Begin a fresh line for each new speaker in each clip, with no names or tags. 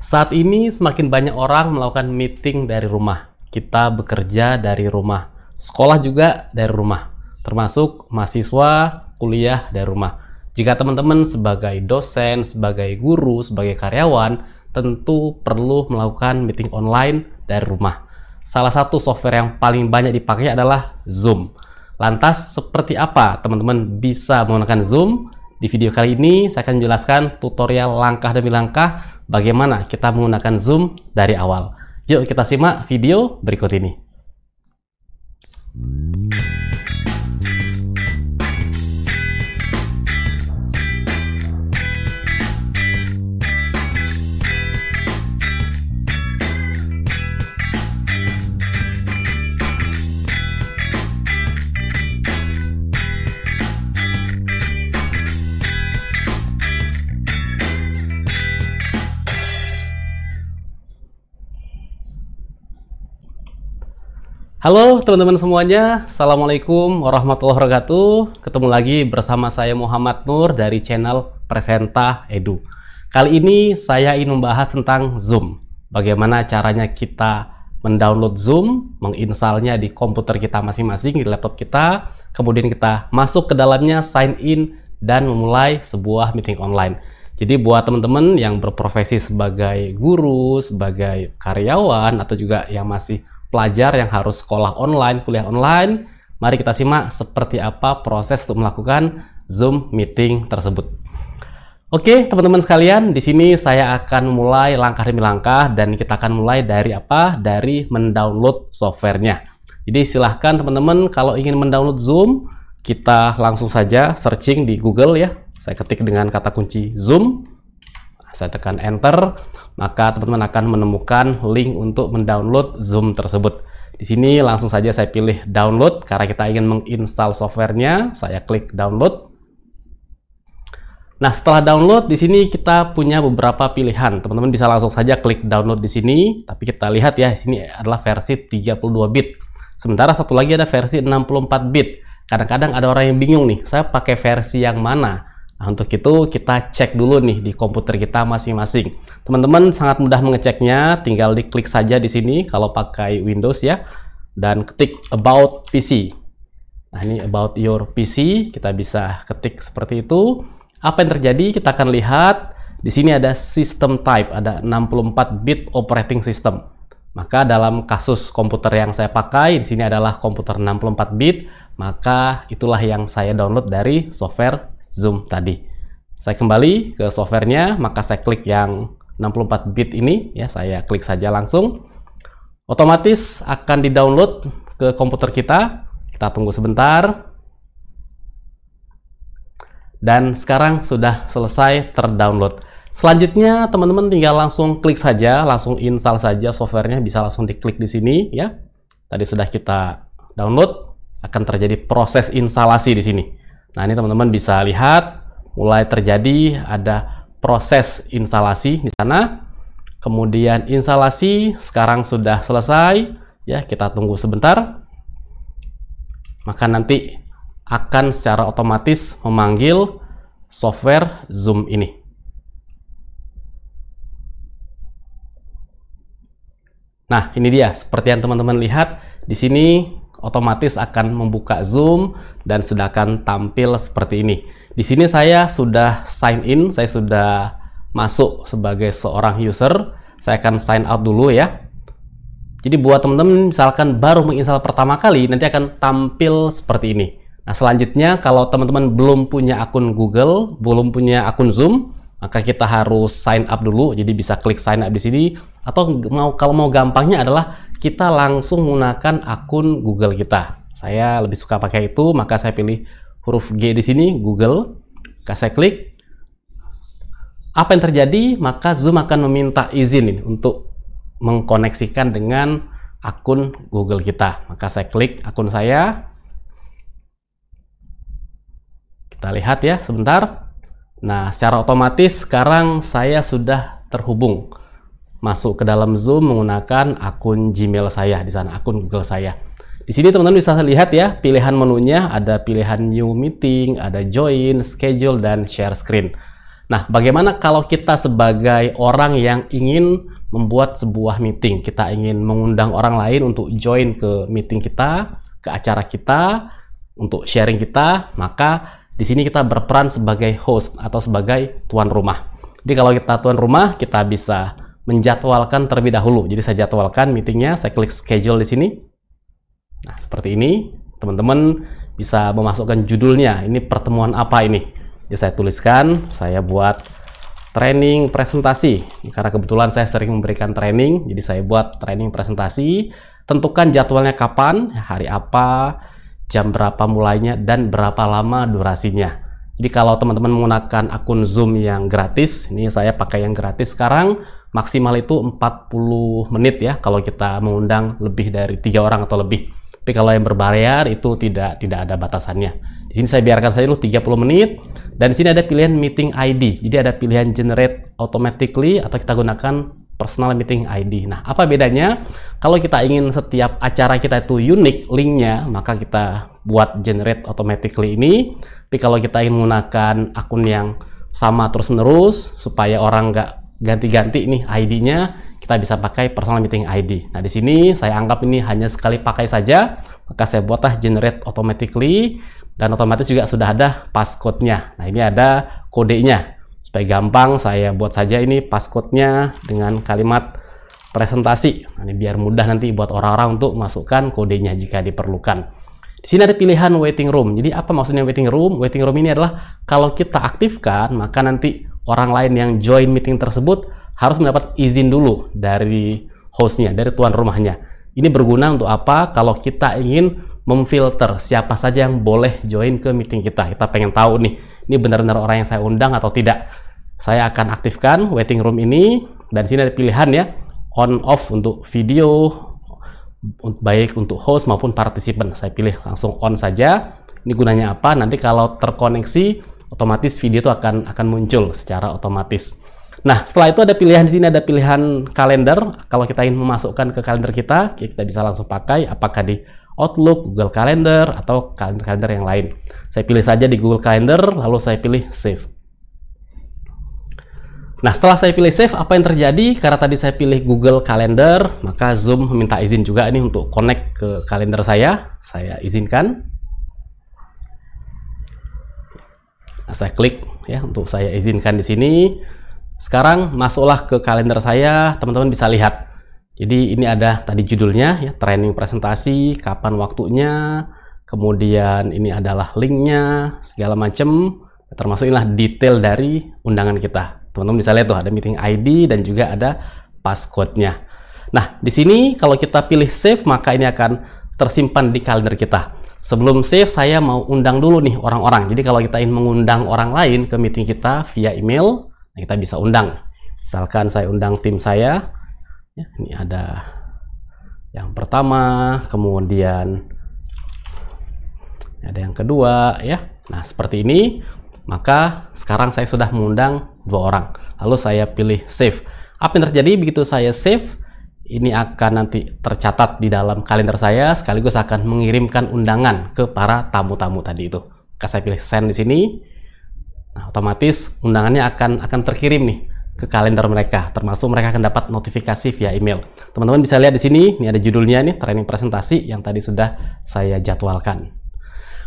Saat ini semakin banyak orang melakukan meeting dari rumah. Kita bekerja dari rumah. Sekolah juga dari rumah. Termasuk mahasiswa, kuliah dari rumah. Jika teman-teman sebagai dosen, sebagai guru, sebagai karyawan, tentu perlu melakukan meeting online dari rumah. Salah satu software yang paling banyak dipakai adalah Zoom. Lantas seperti apa teman-teman bisa menggunakan Zoom? Di video kali ini saya akan menjelaskan tutorial langkah demi langkah bagaimana kita menggunakan Zoom dari awal. Yuk kita simak video berikut ini. Hmm. Halo teman-teman semuanya, Assalamualaikum warahmatullahi wabarakatuh Ketemu lagi bersama saya Muhammad Nur dari channel Presenta Edu Kali ini saya ingin membahas tentang Zoom Bagaimana caranya kita mendownload Zoom, menginstalnya di komputer kita masing-masing, di laptop kita Kemudian kita masuk ke dalamnya, sign in, dan memulai sebuah meeting online jadi buat teman-teman yang berprofesi sebagai guru, sebagai karyawan, atau juga yang masih pelajar yang harus sekolah online, kuliah online. Mari kita simak seperti apa proses untuk melakukan Zoom meeting tersebut. Oke, teman-teman sekalian, di sini saya akan mulai langkah demi langkah dan kita akan mulai dari apa? Dari mendownload softwarenya. Jadi silahkan teman-teman kalau ingin mendownload Zoom, kita langsung saja searching di Google ya. Saya ketik dengan kata kunci Zoom. Saya tekan enter maka teman-teman akan menemukan link untuk mendownload Zoom tersebut. Di sini langsung saja saya pilih download karena kita ingin menginstal softwarenya. Saya klik download. Nah, setelah download di sini kita punya beberapa pilihan. Teman-teman bisa langsung saja klik download di sini, tapi kita lihat ya, di sini adalah versi 32 bit. Sementara satu lagi ada versi 64 bit. Kadang-kadang ada orang yang bingung nih, saya pakai versi yang mana? Nah, untuk itu kita cek dulu nih di komputer kita masing-masing. Teman-teman sangat mudah mengeceknya, tinggal diklik saja di sini kalau pakai Windows ya dan ketik about PC. Nah, ini about your PC, kita bisa ketik seperti itu. Apa yang terjadi? Kita akan lihat di sini ada system type, ada 64 bit operating system. Maka dalam kasus komputer yang saya pakai di sini adalah komputer 64 bit, maka itulah yang saya download dari software Zoom tadi. Saya kembali ke softwarenya, maka saya klik yang 64 bit ini, ya saya klik saja langsung. Otomatis akan di-download ke komputer kita. Kita tunggu sebentar. Dan sekarang sudah selesai terdownload. Selanjutnya teman-teman tinggal langsung klik saja, langsung install saja softwarenya, bisa langsung diklik di sini ya. Tadi sudah kita download, akan terjadi proses instalasi di sini. Nah ini teman-teman bisa lihat mulai terjadi ada proses instalasi di sana. Kemudian instalasi sekarang sudah selesai. Ya, kita tunggu sebentar. Maka nanti akan secara otomatis memanggil software Zoom ini. Nah, ini dia. Seperti yang teman-teman lihat, di sini otomatis akan membuka Zoom dan sudah akan tampil seperti ini. Di sini saya sudah sign in, saya sudah masuk sebagai seorang user. Saya akan sign out dulu ya. Jadi buat teman-teman misalkan baru menginstal pertama kali nanti akan tampil seperti ini. Nah, selanjutnya kalau teman-teman belum punya akun Google, belum punya akun Zoom, maka kita harus sign up dulu. Jadi bisa klik sign up di sini atau mau kalau mau gampangnya adalah kita langsung menggunakan akun Google kita. Saya lebih suka pakai itu, maka saya pilih huruf G di sini Google. Maka saya klik. Apa yang terjadi? Maka Zoom akan meminta izin ini untuk mengkoneksikan dengan akun Google kita. Maka saya klik akun saya. Kita lihat ya sebentar. Nah, secara otomatis sekarang saya sudah terhubung masuk ke dalam Zoom menggunakan akun Gmail saya di sana, akun Google saya. Di sini teman-teman bisa lihat ya, pilihan menunya ada pilihan new meeting, ada join, schedule dan share screen. Nah, bagaimana kalau kita sebagai orang yang ingin membuat sebuah meeting, kita ingin mengundang orang lain untuk join ke meeting kita, ke acara kita, untuk sharing kita, maka di sini kita berperan sebagai host atau sebagai tuan rumah. Jadi kalau kita tuan rumah, kita bisa menjadwalkan terlebih dahulu. Jadi saya jadwalkan meetingnya, saya klik schedule di sini. Nah, seperti ini. Teman-teman bisa memasukkan judulnya. Ini pertemuan apa ini? Ya, saya tuliskan, saya buat training presentasi. Karena kebetulan saya sering memberikan training, jadi saya buat training presentasi. Tentukan jadwalnya kapan, hari apa, jam berapa mulainya dan berapa lama durasinya. Jadi kalau teman-teman menggunakan akun Zoom yang gratis, ini saya pakai yang gratis sekarang, maksimal itu 40 menit ya kalau kita mengundang lebih dari tiga orang atau lebih. Tapi kalau yang berbayar itu tidak tidak ada batasannya. Di sini saya biarkan saja dulu 30 menit dan di sini ada pilihan meeting ID. Jadi ada pilihan generate automatically atau kita gunakan personal meeting ID. Nah, apa bedanya? Kalau kita ingin setiap acara kita itu unik linknya, maka kita buat generate automatically ini. Tapi kalau kita ingin menggunakan akun yang sama terus-menerus, supaya orang nggak ganti-ganti nih ID-nya, kita bisa pakai personal meeting ID. Nah, di sini saya anggap ini hanya sekali pakai saja, maka saya buatlah generate automatically, dan otomatis juga sudah ada passcode-nya. Nah, ini ada kodenya supaya gampang saya buat saja ini passcode-nya dengan kalimat presentasi nah, ini biar mudah nanti buat orang-orang untuk masukkan kodenya jika diperlukan di sini ada pilihan waiting room jadi apa maksudnya waiting room waiting room ini adalah kalau kita aktifkan maka nanti orang lain yang join meeting tersebut harus mendapat izin dulu dari hostnya dari tuan rumahnya ini berguna untuk apa kalau kita ingin memfilter siapa saja yang boleh join ke meeting kita kita pengen tahu nih ini benar-benar orang yang saya undang atau tidak. Saya akan aktifkan waiting room ini dan sini ada pilihan ya on off untuk video baik untuk host maupun partisipan. Saya pilih langsung on saja. Ini gunanya apa? Nanti kalau terkoneksi otomatis video itu akan akan muncul secara otomatis. Nah, setelah itu ada pilihan di sini ada pilihan kalender. Kalau kita ingin memasukkan ke kalender kita, kita bisa langsung pakai apakah di Outlook, Google Calendar, atau kalender-kalender yang lain. Saya pilih saja di Google Calendar, lalu saya pilih Save. Nah, setelah saya pilih Save, apa yang terjadi? Karena tadi saya pilih Google Calendar, maka Zoom minta izin juga ini untuk connect ke kalender saya. Saya izinkan. Nah, saya klik ya untuk saya izinkan di sini. Sekarang masuklah ke kalender saya, teman-teman bisa lihat jadi ini ada tadi judulnya ya training presentasi, kapan waktunya, kemudian ini adalah linknya, segala macam termasuk inilah detail dari undangan kita. Teman-teman bisa lihat tuh ada meeting ID dan juga ada passcode-nya. Nah, di sini kalau kita pilih save maka ini akan tersimpan di kalender kita. Sebelum save saya mau undang dulu nih orang-orang. Jadi kalau kita ingin mengundang orang lain ke meeting kita via email, nah kita bisa undang. Misalkan saya undang tim saya, ya, ini ada yang pertama kemudian ada yang kedua ya nah seperti ini maka sekarang saya sudah mengundang dua orang lalu saya pilih save apa yang terjadi begitu saya save ini akan nanti tercatat di dalam kalender saya sekaligus akan mengirimkan undangan ke para tamu-tamu tadi itu. Saya pilih send di sini. Nah, otomatis undangannya akan akan terkirim nih ke kalender mereka, termasuk mereka akan dapat notifikasi via email. Teman-teman bisa lihat di sini, ini ada judulnya nih, training presentasi yang tadi sudah saya jadwalkan.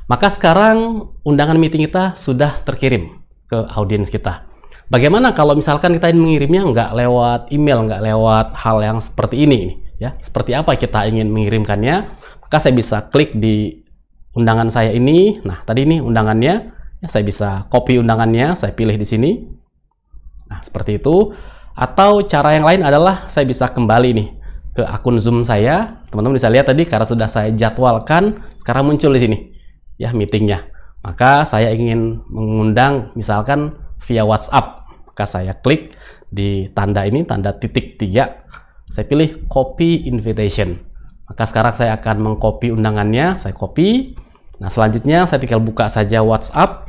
Maka sekarang undangan meeting kita sudah terkirim ke audiens kita. Bagaimana kalau misalkan kita ingin mengirimnya nggak lewat email, nggak lewat hal yang seperti ini, ya? Seperti apa kita ingin mengirimkannya? Maka saya bisa klik di undangan saya ini. Nah, tadi ini undangannya, ya, saya bisa copy undangannya, saya pilih di sini Nah, seperti itu. Atau cara yang lain adalah saya bisa kembali nih ke akun Zoom saya. Teman-teman bisa lihat tadi karena sudah saya jadwalkan, sekarang muncul di sini ya meetingnya. Maka saya ingin mengundang misalkan via WhatsApp. Maka saya klik di tanda ini, tanda titik tiga. Saya pilih copy invitation. Maka sekarang saya akan mengcopy undangannya, saya copy. Nah, selanjutnya saya tinggal buka saja WhatsApp.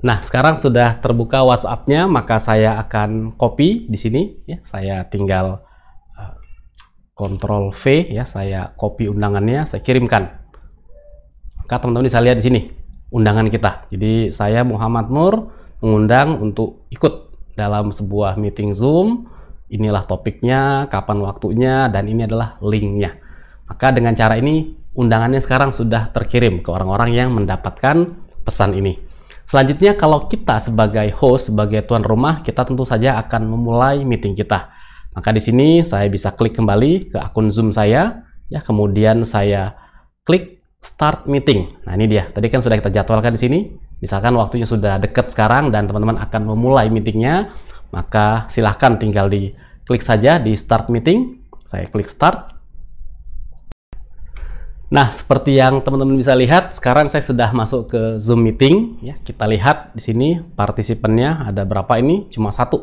Nah, sekarang sudah terbuka WhatsApp-nya, maka saya akan copy di sini. Ya, saya tinggal eh, Ctrl V, ya, saya copy undangannya, saya kirimkan. Maka teman-teman bisa lihat di sini undangan kita. Jadi saya Muhammad Nur mengundang untuk ikut dalam sebuah meeting Zoom. Inilah topiknya, kapan waktunya, dan ini adalah linknya. Maka dengan cara ini undangannya sekarang sudah terkirim ke orang-orang yang mendapatkan pesan ini. Selanjutnya kalau kita sebagai host, sebagai tuan rumah, kita tentu saja akan memulai meeting kita. Maka di sini saya bisa klik kembali ke akun Zoom saya, ya kemudian saya klik start meeting. Nah ini dia, tadi kan sudah kita jadwalkan di sini. Misalkan waktunya sudah dekat sekarang dan teman-teman akan memulai meetingnya, maka silahkan tinggal di klik saja di start meeting. Saya klik start, Nah, seperti yang teman-teman bisa lihat, sekarang saya sudah masuk ke Zoom meeting. Ya, kita lihat di sini partisipannya ada berapa ini? Cuma satu.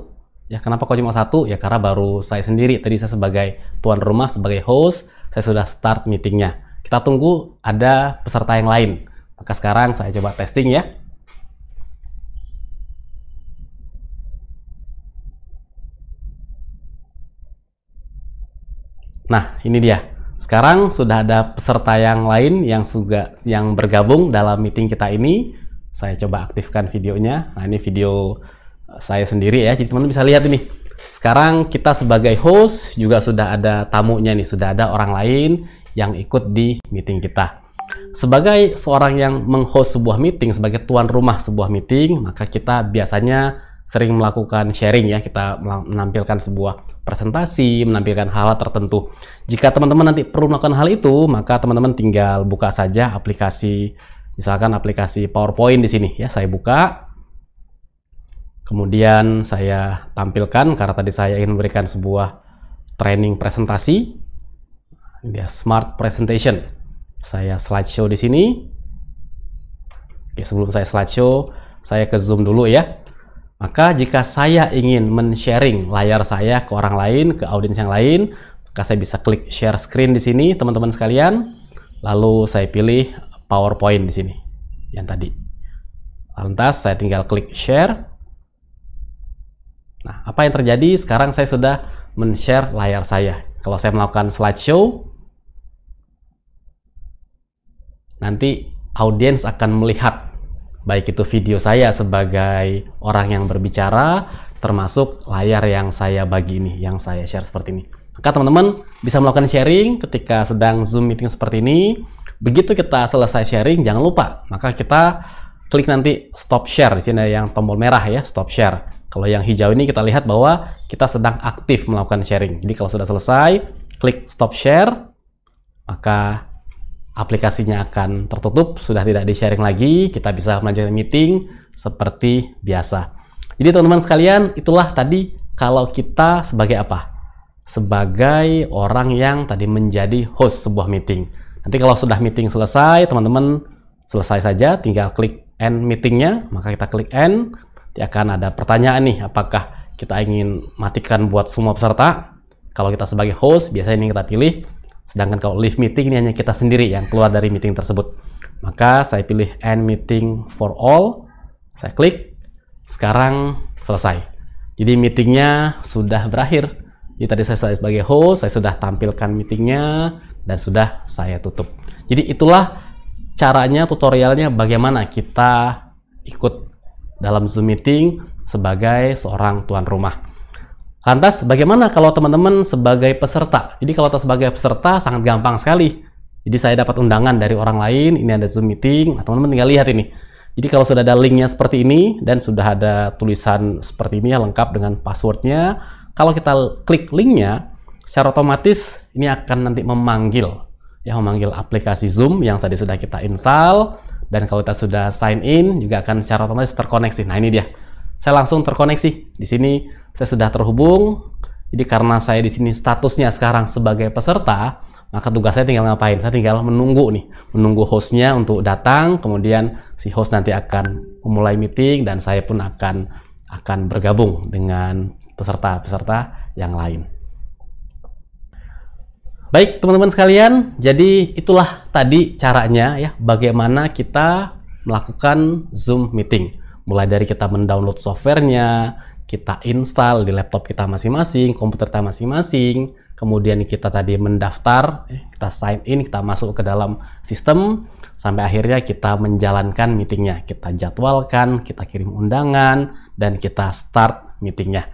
Ya, kenapa kok cuma satu? Ya, karena baru saya sendiri. Tadi saya sebagai tuan rumah, sebagai host, saya sudah start meetingnya. Kita tunggu ada peserta yang lain. Maka sekarang saya coba testing ya. Nah, ini dia. Sekarang sudah ada peserta yang lain yang juga yang bergabung dalam meeting kita ini. Saya coba aktifkan videonya. Nah, ini video eh, saya sendiri ya. Jadi teman-teman bisa lihat ini. Sekarang kita sebagai host juga sudah ada tamunya nih, sudah ada orang lain yang ikut di meeting kita. Sebagai seorang yang menghost sebuah meeting, sebagai tuan rumah sebuah meeting, maka kita biasanya sering melakukan sharing ya, kita menampilkan sebuah presentasi, menampilkan hal, -hal tertentu. Jika teman-teman nanti perlu melakukan hal itu, maka teman-teman tinggal buka saja aplikasi, misalkan aplikasi PowerPoint di sini ya, saya buka. Kemudian saya tampilkan karena tadi saya ingin memberikan sebuah training presentasi. Ini dia Smart Presentation. Saya slideshow di sini. Oke, sebelum saya slideshow, saya ke Zoom dulu ya. Maka jika saya ingin men-sharing layar saya ke orang lain, ke audiens yang lain, maka saya bisa klik share screen di sini, teman-teman sekalian. Lalu saya pilih PowerPoint di sini, yang tadi. Lantas saya tinggal klik share. Nah, apa yang terjadi? Sekarang saya sudah men-share layar saya. Kalau saya melakukan slideshow, nanti audiens akan melihat baik itu video saya sebagai orang yang berbicara, termasuk layar yang saya bagi ini, yang saya share seperti ini. Maka teman-teman bisa melakukan sharing ketika sedang Zoom meeting seperti ini. Begitu kita selesai sharing, jangan lupa, maka kita klik nanti stop share di sini ada yang tombol merah ya, stop share. Kalau yang hijau ini kita lihat bahwa kita sedang aktif melakukan sharing. Jadi kalau sudah selesai, klik stop share, maka aplikasinya akan tertutup, sudah tidak di-sharing lagi, kita bisa melanjutkan meeting seperti biasa. Jadi teman-teman sekalian, itulah tadi kalau kita sebagai apa? Sebagai orang yang tadi menjadi host sebuah meeting. Nanti kalau sudah meeting selesai, teman-teman selesai saja, tinggal klik end meetingnya, maka kita klik end, dia akan ada pertanyaan nih, apakah kita ingin matikan buat semua peserta? Kalau kita sebagai host, biasanya ini kita pilih, Sedangkan kalau live meeting ini hanya kita sendiri yang keluar dari meeting tersebut. Maka saya pilih end meeting for all, saya klik, sekarang selesai. Jadi meetingnya sudah berakhir. Jadi tadi saya sebagai host, saya sudah tampilkan meetingnya dan sudah saya tutup. Jadi itulah caranya, tutorialnya bagaimana kita ikut dalam Zoom meeting sebagai seorang tuan rumah. Lantas, bagaimana kalau teman-teman sebagai peserta? Jadi kalau sebagai peserta sangat gampang sekali. Jadi saya dapat undangan dari orang lain, ini ada Zoom meeting, nah, teman-teman tinggal lihat ini. Jadi kalau sudah ada linknya seperti ini, dan sudah ada tulisan seperti ini ya, lengkap dengan passwordnya, kalau kita klik linknya, secara otomatis ini akan nanti memanggil, ya memanggil aplikasi Zoom yang tadi sudah kita install, dan kalau kita sudah sign in, juga akan secara otomatis terkoneksi. Nah ini dia, saya langsung terkoneksi. Di sini saya sudah terhubung. Jadi karena saya di sini statusnya sekarang sebagai peserta, maka tugas saya tinggal ngapain? Saya tinggal menunggu nih, menunggu hostnya untuk datang, kemudian si host nanti akan memulai meeting dan saya pun akan akan bergabung dengan peserta-peserta yang lain. Baik, teman-teman sekalian, jadi itulah tadi caranya ya bagaimana kita melakukan Zoom meeting. Mulai dari kita mendownload softwarenya, kita install di laptop kita masing-masing, komputer kita masing-masing, kemudian kita tadi mendaftar, eh, kita sign in, kita masuk ke dalam sistem, sampai akhirnya kita menjalankan meetingnya. Kita jadwalkan, kita kirim undangan, dan kita start meetingnya.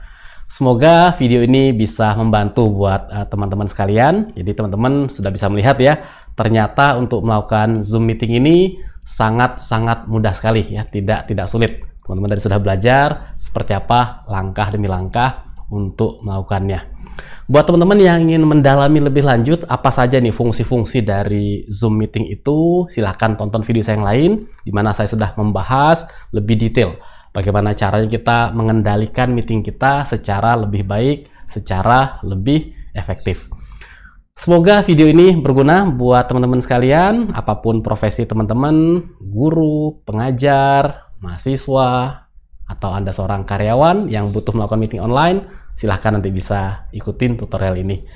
Semoga video ini bisa membantu buat eh, teman-teman sekalian. Jadi teman-teman sudah bisa melihat ya, ternyata untuk melakukan Zoom meeting ini sangat-sangat mudah sekali ya, tidak tidak sulit. Teman-teman tadi sudah belajar seperti apa langkah demi langkah untuk melakukannya. Buat teman-teman yang ingin mendalami lebih lanjut apa saja nih fungsi-fungsi dari Zoom meeting itu, silahkan tonton video saya yang lain di mana saya sudah membahas lebih detail bagaimana caranya kita mengendalikan meeting kita secara lebih baik, secara lebih efektif. Semoga video ini berguna buat teman-teman sekalian, apapun profesi teman-teman, guru, pengajar, mahasiswa, atau Anda seorang karyawan yang butuh melakukan meeting online, silahkan nanti bisa ikutin tutorial ini.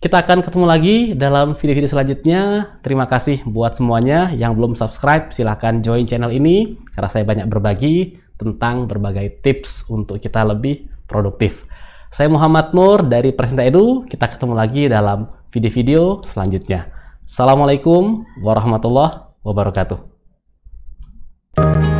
Kita akan ketemu lagi dalam video-video selanjutnya. Terima kasih buat semuanya yang belum subscribe, silahkan join channel ini karena saya banyak berbagi tentang berbagai tips untuk kita lebih produktif. Saya Muhammad Nur dari Presenta Edu. Kita ketemu lagi dalam video-video selanjutnya. Assalamualaikum warahmatullahi wabarakatuh.